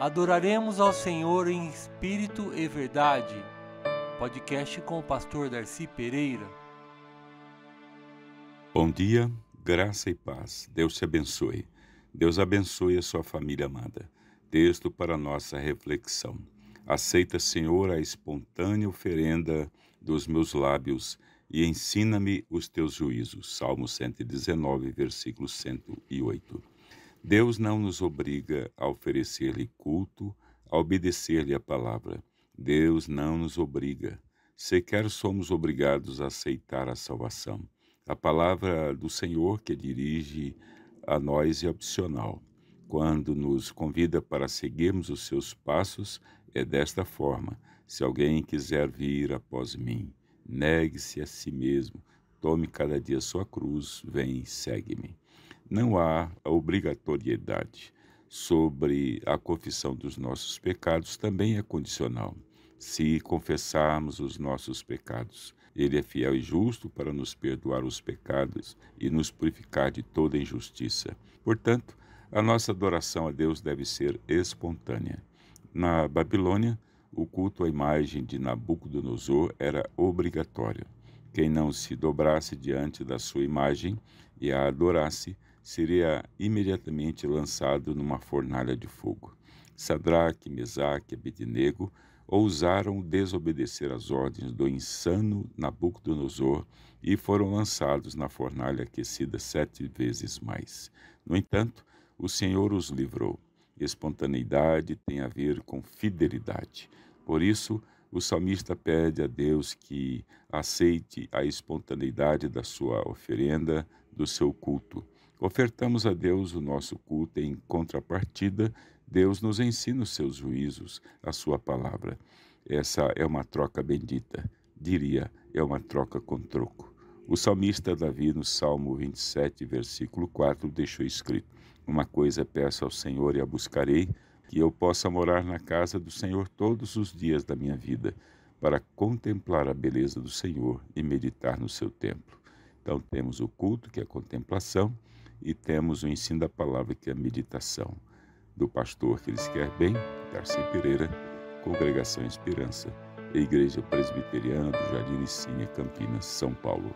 Adoraremos ao Senhor em espírito e verdade. Podcast com o pastor Darcy Pereira. Bom dia, graça e paz. Deus te abençoe. Deus abençoe a sua família amada. Texto para nossa reflexão. Aceita, Senhor, a espontânea oferenda dos meus lábios e ensina-me os teus juízos. Salmo 119, versículo 108. Deus não nos obriga a oferecer-lhe culto, a obedecer-lhe a palavra. Deus não nos obriga. Sequer somos obrigados a aceitar a salvação. A palavra do Senhor que dirige a nós é opcional. Quando nos convida para seguirmos os seus passos, é desta forma: se alguém quiser vir após mim, negue-se a si mesmo, tome cada dia sua cruz, vem, segue-me não há obrigatoriedade sobre a confissão dos nossos pecados, também é condicional. Se confessarmos os nossos pecados, ele é fiel e justo para nos perdoar os pecados e nos purificar de toda injustiça. Portanto, a nossa adoração a Deus deve ser espontânea. Na Babilônia, o culto à imagem de Nabucodonosor era obrigatório. Quem não se dobrasse diante da sua imagem e a adorasse seria imediatamente lançado numa fornalha de fogo. Sadraque, Mesaque e Abednego ousaram desobedecer às ordens do insano Nabucodonosor e foram lançados na fornalha aquecida sete vezes mais. No entanto, o Senhor os livrou. Espontaneidade tem a ver com fidelidade. Por isso, o salmista pede a Deus que aceite a espontaneidade da sua oferenda, do seu culto. Ofertamos a Deus o nosso culto e, em contrapartida, Deus nos ensina os seus juízos, a sua palavra. Essa é uma troca bendita, diria, é uma troca com troco. O salmista Davi, no Salmo 27, versículo 4, deixou escrito: Uma coisa peço ao Senhor e a buscarei, que eu possa morar na casa do Senhor todos os dias da minha vida, para contemplar a beleza do Senhor e meditar no seu templo. Então temos o culto, que é a contemplação, e temos o ensino da palavra, que é a meditação. Do pastor que lhes quer bem, Darcy Pereira, Congregação Esperança, Igreja Presbiteriana do Jardim Nicínia, Campinas, São Paulo.